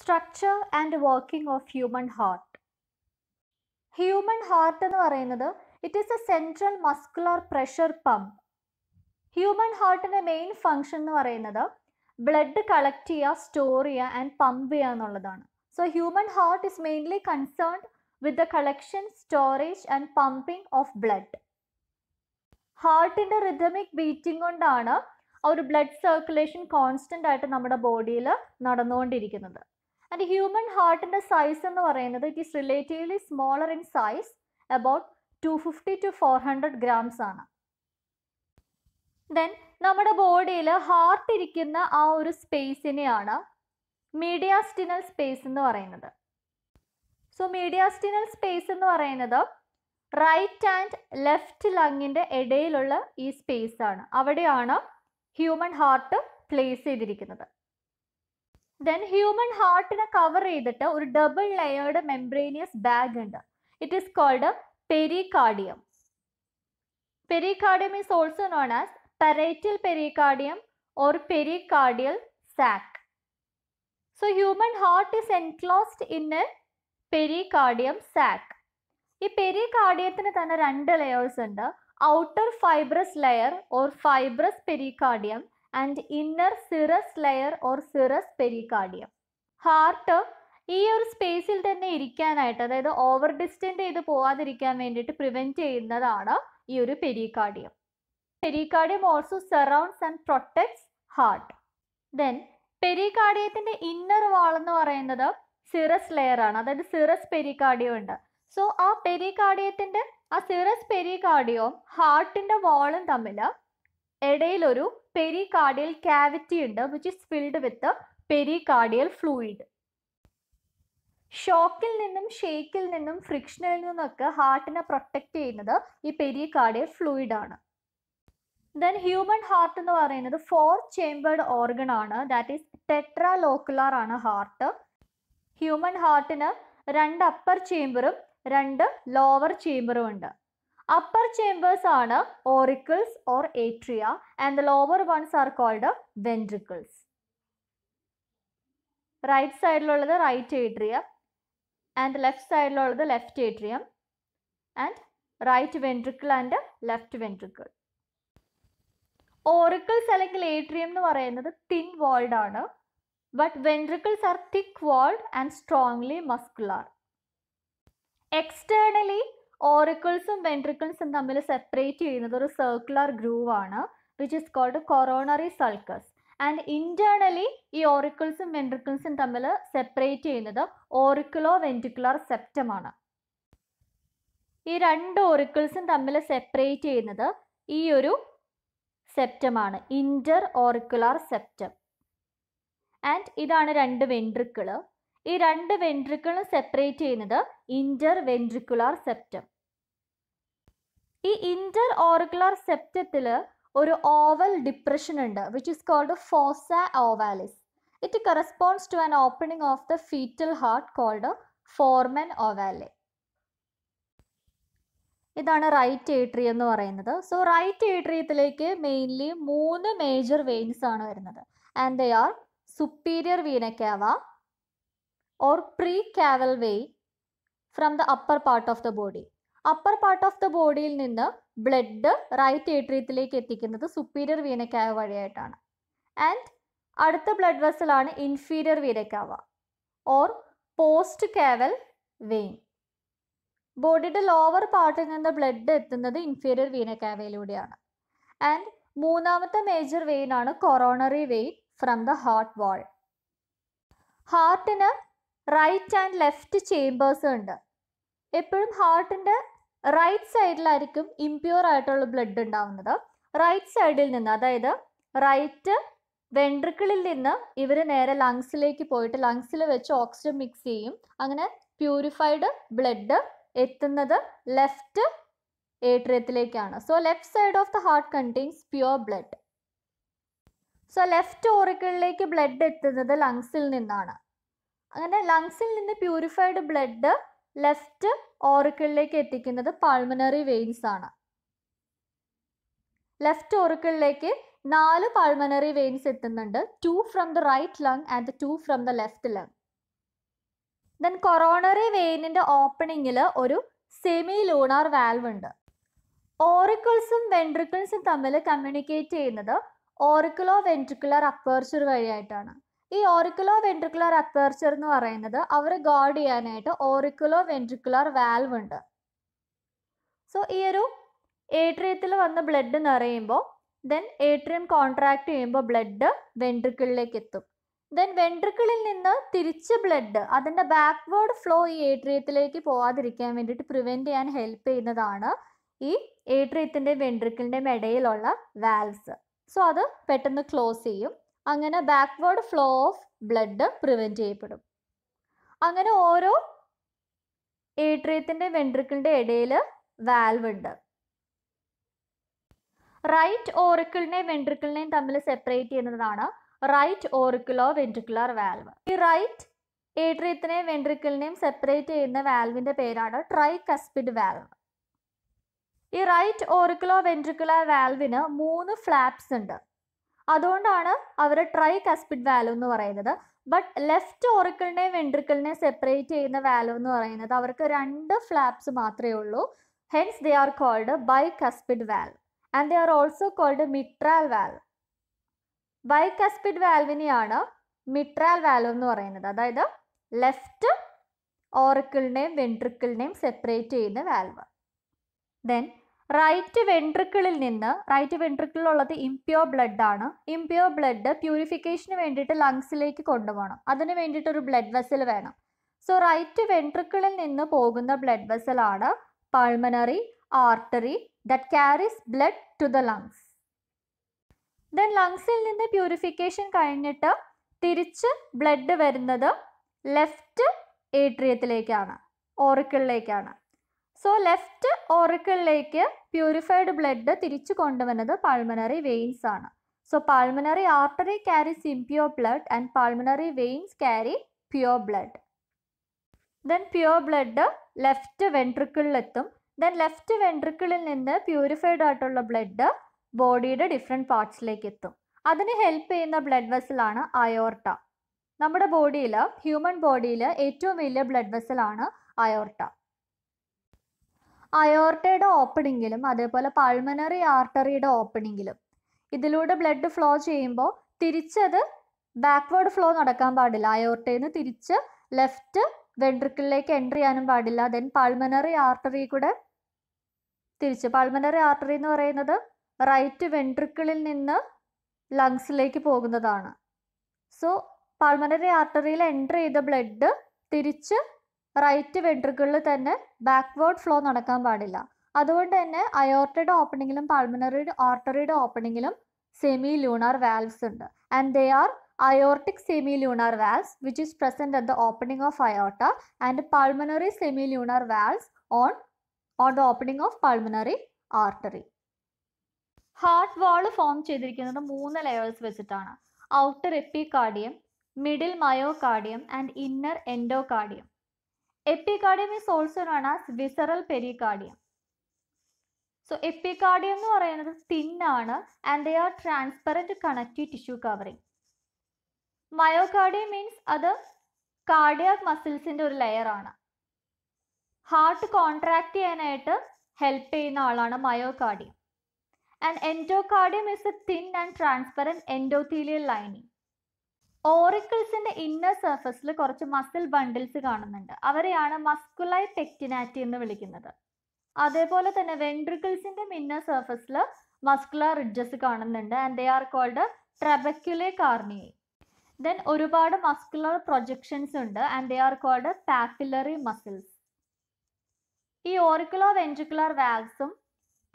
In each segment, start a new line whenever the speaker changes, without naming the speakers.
structure and working of human heart human heart എന്ന് പറയുന്നത് it is a central muscular pressure pump human ഹാർട്ടിൻ്റെ main function എന്ന് പറയുന്നത് blood collect ചെയ്യുക store ചെയ്യുക ആൻഡ് പമ്പ് ചെയ്യുക എന്നുള്ളതാണ് so human heart is mainly concerned with the collection storage and pumping of blood ഹാർട്ടിൻ്റെ റിഥമിക് ബീറ്റിംഗ് കൊണ്ടാണ് ആ ഒരു ബ്ലഡ് സർക്കുലേഷൻ കോൺസ്റ്റൻ്റ് ആയിട്ട് നമ്മുടെ ബോഡിയിൽ നടന്നുകൊണ്ടിരിക്കുന്നത് ആൻഡ് ഹ്യൂമൻ ഹാർട്ടിൻ്റെ സൈസ് എന്ന് പറയുന്നത് it is relatively smaller in size about two fifty to four hundred grams ആണ് ദെൻ നമ്മുടെ ബോഡിയിൽ ഹാർട്ട് ഇരിക്കുന്ന ആ ഒരു സ്പേസിനെയാണ് മീഡിയാസ്റ്റിനൽ സ്പേസ് എന്ന് പറയുന്നത് സോ മീഡിയാസ്റ്റിനൽ സ്പേസ് എന്ന് പറയുന്നത് റൈറ്റ് ആൻഡ് ലെഫ്റ്റ് ലങ്ങിൻ്റെ ഇടയിലുള്ള ഈ സ്പേസ് ആണ് അവിടെയാണ് ഹ്യൂമൻ ഹാർട്ട് പ്ലേസ് ചെയ്തിരിക്കുന്നത് ദെൻ ഹ്യൂമൻ ഹാർട്ടിനെ കവർ ചെയ്തിട്ട് ഒരു ഡബിൾ ലെയേർഡ് മെംബ്രേനിയസ് ബാഗ് ഉണ്ട് it is called pericardium pericardium is also known as parietal pericardium or pericardial sac so human heart is enclosed in a pericardium sac ഈ പെരികാർഡിയത്തിന് തന്നെ രണ്ട് layers ഉണ്ട് outer fibrous layer or fibrous pericardium and inner serous layer or serous pericardium heart ഈ ഒരു സ്പേസിൽ തന്നെ ഇരിക്കാനായിട്ട് അതായത് ഓവർ ഡിസ്റ്റൻ്റ് ചെയ്ത് പോകാതിരിക്കാൻ വേണ്ടിയിട്ട് പ്രിവെൻറ്റ് ചെയ്യുന്നതാണ് ഈ ഒരു pericardium pericardium also surrounds and protects heart then പെരികാർഡിയത്തിൻ്റെ ഇന്നർ വാൾ എന്ന് പറയുന്നത് സിറസ് ലെയർ ആണ് അതായത് സിറസ് പെരികാർഡിയം ഉണ്ട് സോ ആ പെരികാർഡിയത്തിൻ്റെ ആ സിറസ് പെരികാർഡിയവും ഹാർട്ടിൻ്റെ വാളും തമ്മിൽ ഇടയിൽ ഒരു പെരികാർഡിയൽ ക്യാവിറ്റി ഉണ്ട് which is filled with pericardial fluid ഷോക്കിൽ നിന്നും ഷേക്കിൽ നിന്നും ഫ്രിക്ഷനിൽ നിന്നൊക്കെ ഹാർട്ടിനെ പ്രൊട്ടക്റ്റ് ചെയ്യുന്നത് ഈ പെരികാർഡിയൽ ഫ്ലൂയിഡ് ആണ് ദെൻ ഹ്യൂമൻ ഹാർട്ട് എന്ന് പറയുന്നത് ഫോർ ചേംബേർഡ് ഓർഗൺ ആണ് ദാറ്റ് ഈസ് ടെട്രാ ലോക്കുലാർ ആണ് ഹാർട്ട് ഹ്യൂമൻ ഹാർട്ടിന് രണ്ട് അപ്പർ ചേംബറും രണ്ട് ലോവർ ചേംബറും ഉണ്ട് അപ്പർ ചേംബേഴ്സ് ആണ് auricles or atria and the lower ones are called ventricles right സൈഡിലുള്ളത് റൈറ്റ് ഏട്രിയ ആൻഡ് ലെഫ്റ്റ് സൈഡിലുള്ളത് left atrium and right ventricle and left ventricle auricles അല്ലെങ്കിൽ ഏട്രിയം എന്ന് പറയുന്നത് തിൻ വാൾഡ് ആണ് but ventricles are thick walled and strongly muscular externally ഓറിക്കിൾസും വെൻട്രിക്കിൾസും തമ്മിൽ separate ചെയ്യുന്നത് ഒരു സർക്കുലർ ഗ്രൂവ് ആണ് which is called coronary sulcus and internally ഈ ഓറിക്കിൾസും വെൻട്രിക്കിൾസും തമ്മിൽ സെപ്പറേറ്റ് ചെയ്യുന്നത് ഓറിക്കിളോ വെൻട്രിക്കുലർ സെപ്റ്റമാണ് ഈ രണ്ട് ഓറിക്കിൾസും തമ്മിൽ സെപ്പറേറ്റ് ചെയ്യുന്നത് ഈ ഒരു സെപ്റ്റമാണ് ഇന്റർ ഓറിക്കുലാർ സെപ്റ്റം ആൻഡ് ഇതാണ് രണ്ട് വെൻട്രിക്കിള് ഈ രണ്ട് വെൻട്രിക്കിളും സെപ്പറേറ്റ് ചെയ്യുന്നത് ഇൻ്റർവെൻട്രിക്കുലാർ സെപ്റ്റം ഈ ഇൻ്റർ ഓറിക്കുലാർ സെപ്റ്റത്തിൽ ഒരു ഓവൽ ഡിപ്രഷൻ ഉണ്ട് which is called fossa ovalis it corresponds to an opening of the foetal heart called foramen ovale ഇതാണ് റൈറ്റ് ഏട്രി എന്ന് പറയുന്നത് സോ റൈറ്റ് ഏട്രിയത്തിലേക്ക് മെയിൻലി മൂന്ന് മേജർ വെയിൻസ് ആണ് വരുന്നത് and they are superior vena cava or precaval vein from the upper part of the body upper part of the ബോഡിയിൽ നിന്ന് blood right ഏട്രിയത്തിലേക്ക് എത്തിക്കുന്നത് സുപ്പീരിയർ വീനക്കായ വഴിയായിട്ടാണ് ആൻഡ് അടുത്ത blood വെസലാണ് inferior vena cava or postcaval vein ബോഡിയുടെ lower പാർട്ടിൽ നിന്ന് blood എത്തുന്നത് ഇൻഫീരിയർ വീനക്കാവയിലൂടെയാണ് ആൻഡ് മൂന്നാമത്തെ മേജർ വെയിൻ ആണ് coronary vein from the heart wall ഹാർട്ടിന് റൈറ്റ് ആൻഡ് ലെഫ്റ്റ് ചേമ്പേഴ്സും ഉണ്ട് എപ്പോഴും ഹാർട്ടിൻ്റെ റൈറ്റ് സൈഡിലായിരിക്കും ഇംപ്യൂർ ആയിട്ടുള്ള ബ്ലഡ് ഉണ്ടാവുന്നത് റൈറ്റ് സൈഡിൽ നിന്ന് അതായത് റൈറ്റ് വെൻട്രിക്കിളിൽ നിന്ന് ഇവർ നേരെ ലങ്സിലേക്ക് പോയിട്ട് ലങ്സിൽ വെച്ച് ഓക്സിജൻ മിക്സ് ചെയ്യും അങ്ങനെ പ്യൂരിഫൈഡ് ബ്ലഡ് എത്തുന്നത് ലെഫ്റ്റ് ഏട്രിയത്തിലേക്കാണ് so left side of the heart contains pure blood so left ഓറിക്കിളിലേക്ക് ബ്ലഡ് എത്തുന്നത് ലങ്സിൽ നിന്നാണ് അങ്ങനെ ലങ്സിൽ നിന്ന് പ്യൂരിഫൈഡ് ബ്ലഡ് ലെഫ്റ്റ് ഓറിക്കിളിലേക്ക് എത്തിക്കുന്നത് പൾമനറി വെയിൻസ് ആണ് ലെഫ്റ്റ് ഓറിക്കിളിലേക്ക് നാല് പൾമനറി വെയിൻസ് എത്തുന്നുണ്ട് two from the right lung and two from the left lung then coronary വെയിനിന്റെ ഓപ്പണിങ്ങിൽ ഒരു സെമി ലൂണാർ വാൽവ് ഉണ്ട് ഓറിക്കിൾസും വെൻട്രിക്കിൾസും തമ്മിൽ കമ്മ്യൂണിക്കേറ്റ് ചെയ്യുന്നത് ഓറിക്കിളോ വെൻട്രിക്കുലർ അപ്പേർച്ചർ വഴിയായിട്ടാണ് ഈ ഓറിക്കുലോ വെൻട്രിക്കുലർ അപ്പേർച്ചർ എന്ന് പറയുന്നത് അവർ ഗാർഡ് ചെയ്യാനായിട്ട് ഓറിക്കുലോ വെൻട്രിക്കുലർ വാൽവ് ഉണ്ട് സോ ഈ ഒരു ഏട്രിയത്തിൽ വന്ന് ബ്ലഡ് നിറയുമ്പോൾ ദെൻ ഏട്രിയം കോൺട്രാക്ട് ചെയ്യുമ്പോൾ ബ്ലഡ് വെൻട്രിക്കിളിലേക്ക് എത്തും ദെൻ വെൻട്രിക്കിളിൽ നിന്ന് തിരിച്ച് ബ്ലഡ് അതിൻ്റെ ബാക്ക്വേർഡ് ഫ്ലോ ഈ ഏട്രിയത്തിലേക്ക് പോവാതിരിക്കാൻ വേണ്ടിയിട്ട് പ്രിവെൻറ്റ് ചെയ്യാൻ ഹെൽപ്പ് ചെയ്യുന്നതാണ് ഈ ഏട്രിയത്തിൻ്റെയും വെൻട്രിക്കിളിൻ്റെയും ഇടയിലുള്ള വാൽവ്സ് സോ അത് പെട്ടെന്ന് ക്ലോസ് ചെയ്യും അങ്ങനെ backward flow of blood prevent ചെയ്യപ്പെടും അങ്ങനെ ഓരോ ഏട്രിയത്തിൻ്റെ വെൻട്രിക്കിളിൻ്റെ ഇടയിൽ വാൽവ് ഉണ്ട് റൈറ്റ് ഓറിക്കിളിനെയും വെൻട്രിക്കിളിനെയും തമ്മിൽ സെപ്പറേറ്റ് ചെയ്യുന്നതാണ് റൈറ്റ് ഓറിക്കുലോ വെൻട്രിക്കുലർ വാൽവ് ഈ റൈറ്റ് ഏട്രിയത്തിനെയും വെൻട്രിക്കിളിനെയും സെപ്പറേറ്റ് ചെയ്യുന്ന വാൽവിൻ്റെ പേരാണ് ട്രൈ കസ്പിഡ് വാൽവ് ഈ റൈറ്റ് ഓറിക്കുലോ വെൻട്രിക്കുലർ വാൽവിന് മൂന്ന് ഫ്ലാപ്സ് ഉണ്ട് അതുകൊണ്ടാണ് അവർ ട്രൈ കസ്പിഡ് വാൽവ് എന്ന് പറയുന്നത് ബട്ട് ലെഫ്റ്റ് ഓറിക്കിളിനെയും വെൻട്രിക്കിളിനെ സെപ്പറേറ്റ് ചെയ്യുന്ന വാൽവ് എന്ന് പറയുന്നത് അവർക്ക് രണ്ട് ഫ്ലാപ്സ് മാത്രമേ ഉള്ളൂ hence they are called bicuspid valve and they are also called mitral valve bicuspid വാൽവിനെയാണ് മിട്രാൽ വാൽവ് എന്ന് പറയുന്നത് അതായത് ലെഫ്റ്റ് ഓറിക്കിളിനെയും വെൻട്രിക്കിളിനെയും സെപ്പറേറ്റ് ചെയ്യുന്ന വാൽവ് ദെൻ റൈറ്റ് വെൻട്രിക്കിളിൽ നിന്ന് റൈറ്റ് വെൻട്രിക്കിളിലുള്ളത് ഇംപ്യോർ ബ്ലഡ് ആണ് ഇംപ്യൂർ ബ്ലഡ് പ്യൂരിഫിക്കേഷന് വേണ്ടിയിട്ട് ലങ്സിലേക്ക് കൊണ്ടുപോകണം അതിന് വേണ്ടിയിട്ട് ഒരു ബ്ലഡ് വെസൽ വേണം സോ റൈറ്റ് വെൻട്രിക്കിളിൽ നിന്ന് പോകുന്ന ബ്ലഡ് വെസലാണ് pulmonary artery that carries blood to the lungs then ലങ്സിൽ നിന്ന് പ്യൂരിഫിക്കേഷൻ കഴിഞ്ഞിട്ട് തിരിച്ച് ബ്ലഡ് വരുന്നത് ലെഫ്റ്റ് ഏട്രിയത്തിലേക്കാണ് ഓറിക്കിളിലേക്കാണ് സോ ലെഫ്റ്റ് ഓറിക്കിളിലേക്ക് പ്യൂരിഫൈഡ് ബ്ലഡ് തിരിച്ചു കൊണ്ടുവന്നത് പാൾമനറി വെയിൻസ് ആണ് so pulmonary artery carry impure blood and pulmonary veins carry pure blood then pure blood left വെൻട്രിക്കിളിലെത്തും ദെൻ ലെഫ്റ്റ് വെൻട്രിക്കിളിൽ നിന്ന് പ്യൂരിഫൈഡ് ആയിട്ടുള്ള ബ്ലഡ് ബോഡിയുടെ ഡിഫറെൻറ്റ് പാർട്സിലേക്ക് എത്തും അതിന് ഹെൽപ്പ് ചെയ്യുന്ന ബ്ലഡ് വെസലാണ് അയോർട്ട നമ്മുടെ ബോഡിയിൽ ഹ്യൂമൻ ബോഡിയിൽ ഏറ്റവും വലിയ ബ്ലഡ് വെസലാണ് അയോർട്ട അയോർട്ടയുടെ ഓപ്പണിങ്ങിലും അതേപോലെ പൾമനറി ആർട്ടറിയുടെ ഓപ്പണിങ്ങിലും ഇതിലൂടെ ബ്ലഡ് ഫ്ലോ ചെയ്യുമ്പോൾ തിരിച്ചത് ബാക്ക്വേർഡ് ഫ്ലോ നടക്കാൻ പാടില്ല അയോർട്ടയിൽ നിന്ന് തിരിച്ച് ലെഫ്റ്റ് വെൻട്രിക്കിളിലേക്ക് എൻ്റർ ചെയ്യാനും പാടില്ല ദെൻ പൾമനറി ആർട്ടറി കൂടെ തിരിച്ച് പൾമനറി ആർട്ടറി എന്ന് പറയുന്നത് റൈറ്റ് വെൻട്രിക്കിളിൽ നിന്ന് ലങ്സിലേക്ക് പോകുന്നതാണ് സോ പൾമനറി ആർട്ടറിയിൽ എൻ്റർ ചെയ്ത ബ്ലഡ് തിരിച്ച് റൈറ്റ് വെൻട്രിക്കിളിൽ തന്നെ ബാക്ക്വേർഡ് ഫ്ലോ നടക്കാൻ പാടില്ല അതുകൊണ്ട് തന്നെ അയോർട്ടയുടെ ഓപ്പണിങ്ങിലും പൾമിനറിയുടെ ഓർട്ടറിയുടെ ഓപ്പണിങ്ങിലും സെമി ലൂണാർ വാൽവ്സ് ഉണ്ട് and they are aortic semi lunar valves which is present at the opening of aorta and pulmonary semi lunar valves on on the opening of pulmonary artery heart wall form ചെയ്തിരിക്കുന്നത് മൂന്ന് layers വെച്ചിട്ടാണ് outer cardium middle myocardium and inner endocardium എപ്പിക്കാർഡിയം is also known as visceral pericardium so epicardium എന്ന് പറയുന്നത് thin ആണ് and they are transparent connective tissue covering myocardium means അത് cardiac മസിൽസിൻ്റെ ഒരു ലെയറാണ് ഹാർട്ട് കോൺട്രാക്ട് ചെയ്യാനായിട്ട് ഹെൽപ്പ് ചെയ്യുന്ന ആളാണ് myocardium and endocardium is a thin and transparent endothelial lining ഓറിക്കിൾസിന്റെ ഇന്നർ സർഫസിൽ കുറച്ച് മസിൽ ബണ്ടിൽസ് കാണുന്നുണ്ട് അവരെയാണ് മസ്കുലൈ പെക്റ്റിനാറ്റി എന്ന് വിളിക്കുന്നത് അതേപോലെ തന്നെ വെൻട്രിക്കിൾസിന്റെ ഇന്നർ സർഫസിൽ മസ്കുലർ റിഡ്ജസ് കാണുന്നുണ്ട് and they are called trabeculae carneae then ഒരുപാട് മസ്കുലർ പ്രൊജക്ഷൻസ് ഉണ്ട് and they are called papillary muscles ഈ ഓറിക്കുലോ വെൻട്രിക്കുലർ വാൽസും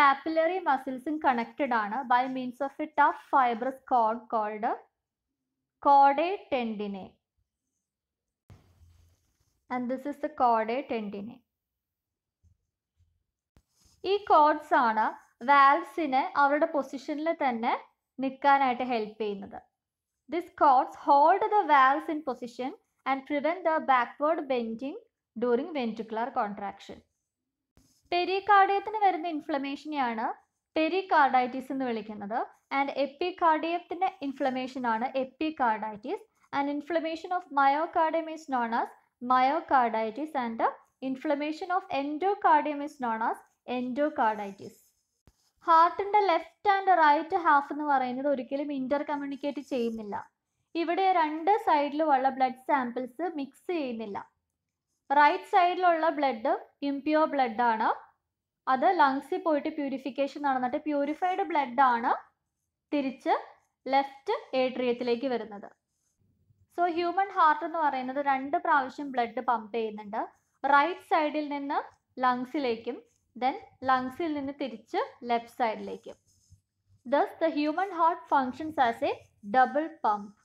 പാപ്പുലറി മസിൽസും കണക്റ്റഡ് ആണ് by means of a tough fibrous cord called caudate tendinae and this is the caudate tendinae ഈ cords ആണ് വാൽസിനെ അവരുടെ പൊസിഷനിൽ തന്നെ നിൽക്കാനായിട്ട് ഹെൽപ്പ് ചെയ്യുന്നത് this cords hold the valves in position and prevent the backward bending during ventricular contraction പെരികാർഡിയത്തിന് വരുന്ന ഇൻഫ്ലമേഷനെയാണ് പെരികാർഡൈറ്റിസ് എന്ന് വിളിക്കുന്നത് ആൻഡ് എപ്പികാർഡിയത്തിൻ്റെ ഇൻഫ്ലമേഷൻ ആണ് epicarditis and inflammation of myocardium is known as myocarditis and inflammation of endocardium is known as endocarditis ഹാർട്ടിൻ്റെ left and right half എന്ന് പറയുന്നത് ഒരിക്കലും ഇൻ്റർ കമ്മ്യൂണിക്കേറ്റ് ചെയ്യുന്നില്ല ഇവിടെ രണ്ട് സൈഡിലുമുള്ള ബ്ലഡ് സാമ്പിൾസ് മിക്സ് ചെയ്യുന്നില്ല റൈറ്റ് സൈഡിലുള്ള ബ്ലഡ് ഇംപ്യൂർ ആണ് അത് ലങ്സിൽ പോയിട്ട് പ്യൂരിഫിക്കേഷൻ നടന്നിട്ട് പ്യൂരിഫൈഡ് ബ്ലഡ് ആണ് തിരിച്ച് ലെഫ്റ്റ് ഏട്രിയത്തിലേക്ക് വരുന്നത് സോ ഹ്യൂമൻ ഹാർട്ട് എന്ന് പറയുന്നത് രണ്ട് പ്രാവശ്യം ബ്ലഡ് പമ്പ് ചെയ്യുന്നുണ്ട് റൈറ്റ് സൈഡിൽ നിന്ന് ലങ്സിലേക്കും ദെൻ ലങ്സിൽ നിന്ന് തിരിച്ച് ലെഫ്റ്റ് സൈഡിലേക്കും thus the human heart functions as a double pump